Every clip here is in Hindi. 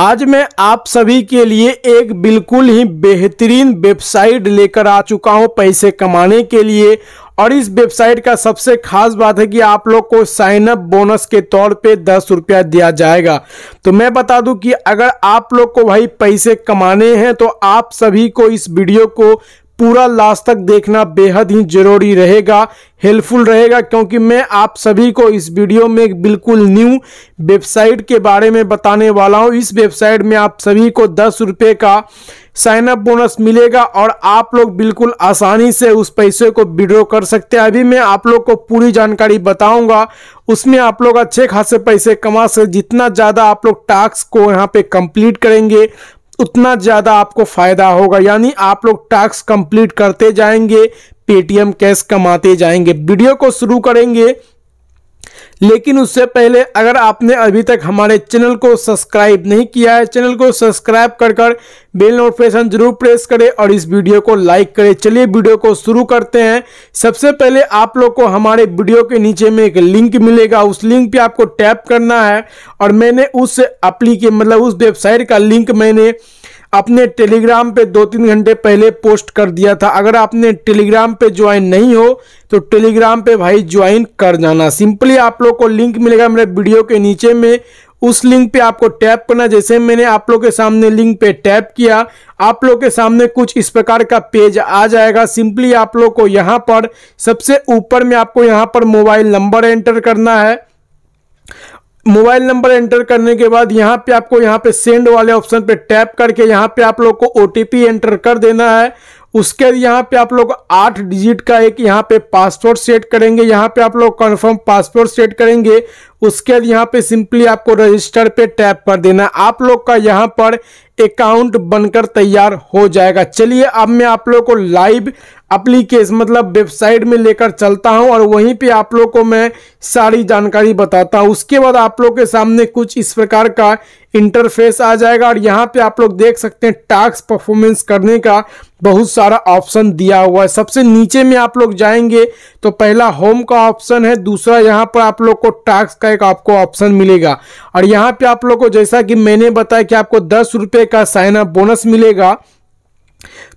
आज मैं आप सभी के लिए एक बिल्कुल ही बेहतरीन वेबसाइट लेकर आ चुका हूं पैसे कमाने के लिए और इस वेबसाइट का सबसे खास बात है कि आप लोग को साइन अप बोनस के तौर पे दस रुपया दिया जाएगा तो मैं बता दूं कि अगर आप लोग को भाई पैसे कमाने हैं तो आप सभी को इस वीडियो को पूरा लास्ट तक देखना बेहद ही जरूरी रहेगा हेल्पफुल रहेगा क्योंकि मैं आप सभी को इस वीडियो में एक बिल्कुल न्यू वेबसाइट के बारे में बताने वाला हूं इस वेबसाइट में आप सभी को दस रुपये का साइनअप बोनस मिलेगा और आप लोग बिल्कुल आसानी से उस पैसे को विड्रॉ कर सकते हैं अभी मैं आप लोग को पूरी जानकारी बताऊंगा उसमें आप लोग अच्छे खासे पैसे कमा सकते जितना ज़्यादा आप लोग टास्क को यहाँ पे कंप्लीट करेंगे उतना ज़्यादा आपको फ़ायदा होगा यानी आप लोग टास्क कंप्लीट करते जाएंगे पेटीएम कैश कमाते जाएंगे वीडियो को शुरू करेंगे लेकिन उससे पहले अगर आपने अभी तक हमारे चैनल को सब्सक्राइब नहीं किया है चैनल को सब्सक्राइब कर कर बेल नोटिफिकेशन जरूर प्रेस करें और इस वीडियो को लाइक करें चलिए वीडियो को शुरू करते हैं सबसे पहले आप लोग को हमारे वीडियो के नीचे में एक लिंक मिलेगा उस लिंक पे आपको टैप करना है और मैंने उस अपली के मतलब उस वेबसाइट का लिंक मैंने अपने टेलीग्राम पे दो तीन घंटे पहले पोस्ट कर दिया था अगर आपने टेलीग्राम पे ज्वाइन नहीं हो तो टेलीग्राम पे भाई ज्वाइन कर जाना सिंपली आप लोग को लिंक मिलेगा मेरे वीडियो के नीचे में उस लिंक पे आपको टैप करना जैसे मैंने आप लोग के सामने लिंक पे टैप किया आप लोग के सामने कुछ इस प्रकार का पेज आ जाएगा सिंपली आप लोग को यहाँ पर सबसे ऊपर में आपको यहाँ पर मोबाइल नंबर एंटर करना है मोबाइल नंबर एंटर करने के बाद यहाँ पे आपको यहाँ पे सेंड वाले ऑप्शन पे टैप करके यहाँ पे आप लोग को ओ एंटर कर देना है उसके यहाँ पे आप लोग आठ डिजिट का एक यहाँ पे पासवर्ड सेट करेंगे यहाँ पे आप लोग कन्फर्म पासवर्ड सेट करेंगे उसके बाद यहाँ पे सिंपली आपको रजिस्टर पे टैप कर देना आप लोग का यहाँ पर अकाउंट बनकर तैयार हो जाएगा चलिए अब मैं आप लोग को लाइव अप्लीकेश मतलब वेबसाइट में लेकर चलता हूँ और वहीं पे आप लोग को मैं सारी जानकारी बताता हूँ उसके बाद आप लोग के सामने कुछ इस प्रकार का इंटरफेस आ जाएगा और यहाँ पे आप लोग देख सकते हैं टास्क परफॉर्मेंस करने का बहुत सारा ऑप्शन दिया हुआ है सबसे नीचे में आप लोग जाएंगे तो पहला होम का ऑप्शन है दूसरा यहाँ पर आप लोग को टास्क का एक आपको ऑप्शन मिलेगा और यहाँ पे आप लोग को जैसा कि मैंने बताया कि आपको दस रुपये का साइन अप बोनस मिलेगा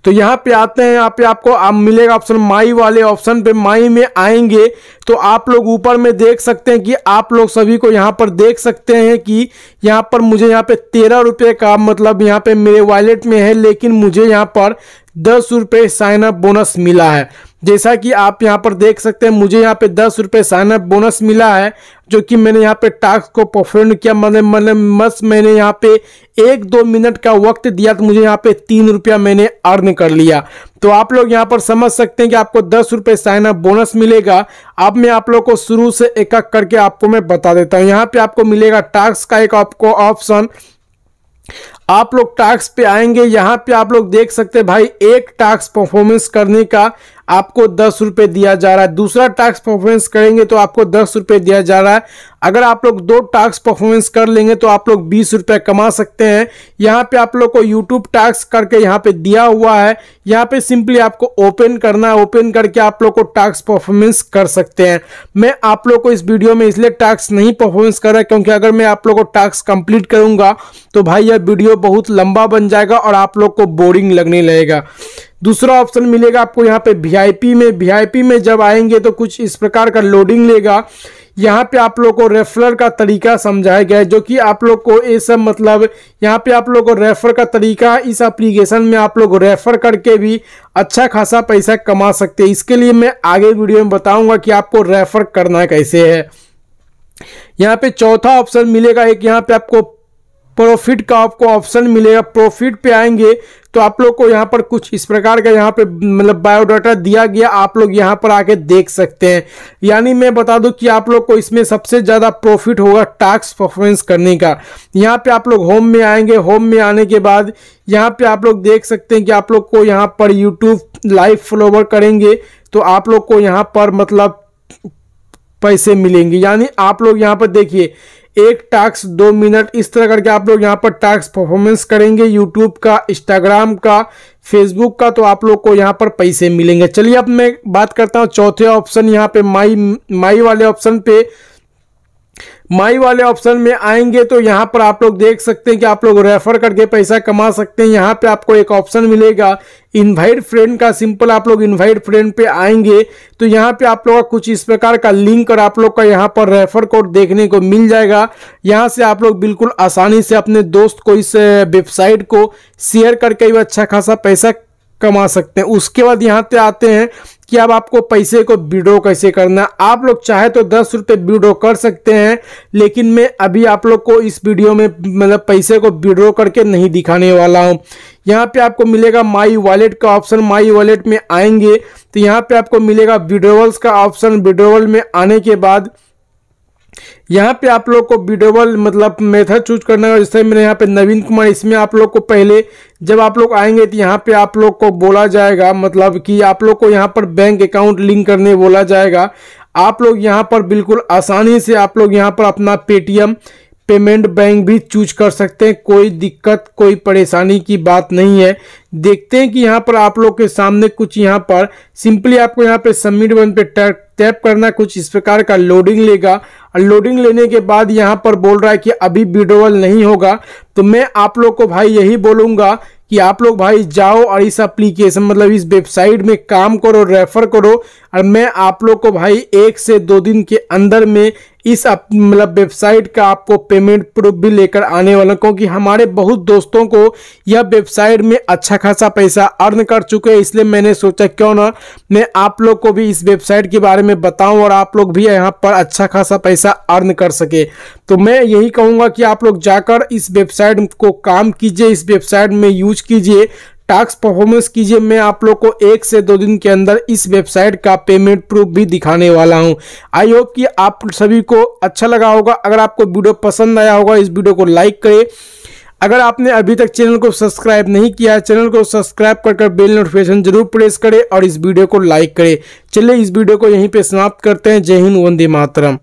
तो यहाँ पे आते हैं यहाँ पे आपको आप मिलेगा ऑप्शन माई वाले ऑप्शन पे माई में आएंगे तो आप लोग ऊपर में देख सकते हैं कि आप लोग सभी को यहाँ पर देख सकते हैं कि यहाँ पर मुझे यहाँ पे तेरह रुपये का मतलब यहाँ पे मेरे वॉलेट में है लेकिन मुझे यहाँ पर दस रुपये साइनअप बोनस मिला है जैसा कि आप यहाँ पर देख सकते हैं मुझे यहाँ पे दस रुपये साइनअप बोनस मिला है जो कि मैंने यहाँ पे टास्क को परफॉर्म किया मैंने मैंने बस मैंने यहाँ पे एक दो मिनट का वक्त दिया तो मुझे यहाँ पे तीन रुपया मैंने अर्न कर लिया तो आप लोग यहाँ पर समझ सकते हैं कि आपको दस रुपये साइन अप बोनस मिलेगा अब मैं आप लोग को शुरू से एक एक करके आपको मैं बता देता हूँ यहाँ पे आपको मिलेगा टास्क का एक आपको ऑप्शन आप लोग टास्क पे आएंगे यहाँ पे आप लोग देख सकते हैं भाई एक टास्क परफॉर्मेंस करने का आपको दस रुपये दिया जा रहा है दूसरा टास्क परफॉर्मेंस करेंगे तो आपको दस रुपये दिया जा रहा है अगर आप लोग दो टास्क परफॉर्मेंस कर लेंगे तो आप लोग बीस रुपये कमा सकते हैं यहाँ पे आप लोग को यूट्यूब टास्क करके यहाँ पे दिया हुआ है यहाँ पे सिंपली आपको ओपन करना है ओपन करके आप लोग को टास्क परफॉर्मेंस कर सकते हैं मैं आप लोग को इस वीडियो में इसलिए टास्क नहीं परफॉर्मेंस कर रहा क्योंकि अगर मैं आप लोग को टास्क कंप्लीट करूँगा तो भाई यह वीडियो बहुत लंबा बन जाएगा और आप लोग को बोरिंग लगने लगेगा दूसरा ऑप्शन मिलेगा आपको यहाँ पे वीआईपी में वीआईपी में जब आएंगे तो कुछ इस प्रकार का लोडिंग लेगा यहाँ पे आप लोग को रेफरल का तरीका समझाया गया है जो कि आप लोग को ये सब मतलब यहाँ पे आप लोग को रेफर का तरीका इस एप्लीकेशन में आप लोग रेफर करके भी अच्छा खासा पैसा कमा सकते हैं इसके लिए मैं आगे वीडियो में बताऊंगा कि आपको रेफर करना कैसे है यहाँ पे चौथा ऑप्शन मिलेगा एक यहाँ पे आपको प्रॉफिट का आपको ऑप्शन मिलेगा प्रॉफिट पे आएंगे तो आप लोग को यहाँ पर कुछ इस प्रकार का यहाँ पे मतलब बायोडाटा दिया गया आप लोग यहाँ पर आके देख सकते हैं यानी मैं बता दूं कि आप लोग को इसमें सबसे ज़्यादा प्रॉफिट होगा टास्क परफॉर्मेंस करने का यहाँ पे आप लोग होम में आएंगे होम में आने के बाद यहाँ पे आप लोग देख सकते हैं कि आप लोग को यहाँ पर यूट्यूब लाइव फॉलोवर करेंगे तो आप लोग को यहाँ पर मतलब पैसे मिलेंगे यानी आप लोग यहाँ पर देखिए एक टास्क दो मिनट इस तरह करके आप लोग यहाँ पर टास्क परफॉर्मेंस करेंगे यूट्यूब का इंस्टाग्राम का फेसबुक का तो आप लोग को यहाँ पर पैसे मिलेंगे चलिए अब मैं बात करता हूँ चौथे ऑप्शन यहाँ पे माई माई वाले ऑप्शन पे माई वाले ऑप्शन में आएंगे तो यहाँ पर आप लोग देख सकते हैं कि आप लोग रेफर करके पैसा कमा सकते हैं यहाँ पे आपको एक ऑप्शन मिलेगा इनवाइट फ्रेंड का सिंपल आप लोग इनवाइट फ्रेंड पे आएंगे तो यहाँ पे आप लोग कुछ इस प्रकार का लिंक और आप लोग का यहाँ पर रेफर कोड देखने को मिल जाएगा यहाँ से आप लोग बिल्कुल आसानी से अपने दोस्त को इस वेबसाइट को शेयर करके अच्छा खासा पैसा कमा सकते हैं उसके बाद यहाँ पे आते हैं कि अब आपको पैसे को विड्रो कैसे करना आप लोग चाहे तो दस रुपये विड्रो कर सकते हैं लेकिन मैं अभी आप लोग को इस वीडियो में मतलब पैसे को विड्रो करके नहीं दिखाने वाला हूँ यहाँ पे आपको मिलेगा माई वॉलेट का ऑप्शन माई वॉलेट में आएंगे तो यहाँ पे आपको मिलेगा विड्रोवल्स का ऑप्शन विड्रोवल में आने के बाद यहाँ पे आप लोग को विडोबल मतलब मेथड चूज करना है जैसे मेरे यहाँ पे नवीन कुमार इसमें आप लोग को पहले जब आप लोग आएंगे तो यहाँ पे आप लोग को बोला जाएगा मतलब कि आप लोग को यहाँ पर बैंक अकाउंट लिंक करने बोला जाएगा आप लोग यहाँ पर बिल्कुल आसानी से आप लोग यहाँ पर अपना पेटीएम पेमेंट बैंक भी चूज कर सकते हैं कोई दिक्कत कोई परेशानी की बात नहीं है देखते हैं कि यहाँ पर आप लोग के सामने कुछ यहाँ पर सिंपली आपको यहाँ पे सबमिट बन पे टैप करना कुछ इस प्रकार का लोडिंग लेगा और लोडिंग लेने के बाद यहाँ पर बोल रहा है कि अभी विड्रोवल नहीं होगा तो मैं आप लोग को भाई यही बोलूँगा कि आप लोग भाई जाओ और इस अप्लीकेशन मतलब इस वेबसाइट में काम करो रेफर करो और मैं आप लोग को भाई एक से दो दिन के अंदर में इस मतलब वेबसाइट का आपको पेमेंट प्रूफ भी लेकर आने वाला क्योंकि हमारे बहुत दोस्तों को यह वेबसाइट में अच्छा खासा पैसा अर्न कर चुके हैं इसलिए मैंने सोचा क्यों ना मैं आप लोग को भी इस वेबसाइट के बारे में बताऊं और आप लोग भी यहाँ पर अच्छा खासा पैसा अर्न कर सके तो मैं यही कहूँगा कि आप लोग जाकर इस वेबसाइट को काम कीजिए इस वेबसाइट में यूज कीजिए टास्क परफॉर्मेंस कीजिए मैं आप लोग को एक से दो दिन के अंदर इस वेबसाइट का पेमेंट प्रूफ भी दिखाने वाला हूं आई होप कि आप सभी को अच्छा लगा होगा अगर आपको वीडियो पसंद आया होगा इस वीडियो को लाइक करें अगर आपने अभी तक चैनल को सब्सक्राइब नहीं किया चैनल को सब्सक्राइब कर कर बेल नोटिफिकेशन जरूर प्रेस करें और इस वीडियो को लाइक करें चलिए इस वीडियो को यहीं पे समाप्त करते हैं जय हिंद वंदे मातरम